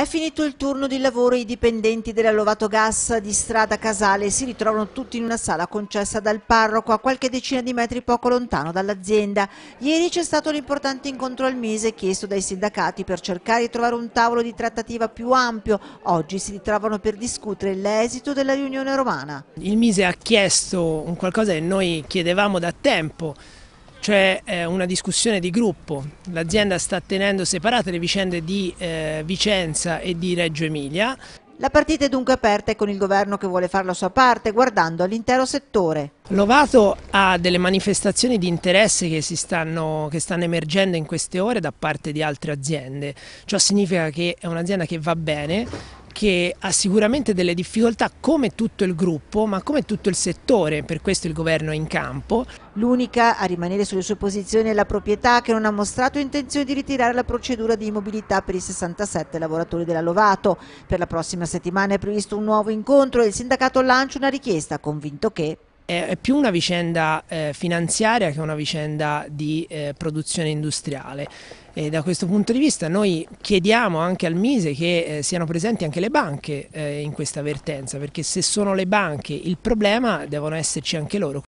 È finito il turno di lavoro i dipendenti della Lovato Gas di Strada Casale si ritrovano tutti in una sala concessa dal parroco a qualche decina di metri poco lontano dall'azienda. Ieri c'è stato l'importante incontro al Mise chiesto dai sindacati per cercare di trovare un tavolo di trattativa più ampio. Oggi si ritrovano per discutere l'esito della riunione romana. Il Mise ha chiesto un qualcosa che noi chiedevamo da tempo cioè eh, una discussione di gruppo. L'azienda sta tenendo separate le vicende di eh, Vicenza e di Reggio Emilia. La partita è dunque aperta e con il governo che vuole fare la sua parte, guardando all'intero settore. Lovato ha delle manifestazioni di interesse che stanno, che, stanno, emergendo in queste ore da parte di altre aziende. Ciò significa che è un'azienda che va bene, che ha sicuramente delle difficoltà come tutto il gruppo ma come tutto il settore, per questo il governo è in campo. L'unica a rimanere sulle sue posizioni è la proprietà che non ha mostrato intenzione di ritirare la procedura di immobilità per i 67 lavoratori della Lovato. Per la prossima settimana è previsto un nuovo incontro e il sindacato lancia una richiesta convinto che è più una vicenda eh, finanziaria che una vicenda di eh, produzione industriale. E eh, da questo punto di vista noi chiediamo anche al Mise che eh, siano presenti anche le banche eh, in questa avvertenza, perché se sono le banche il problema devono esserci anche loro.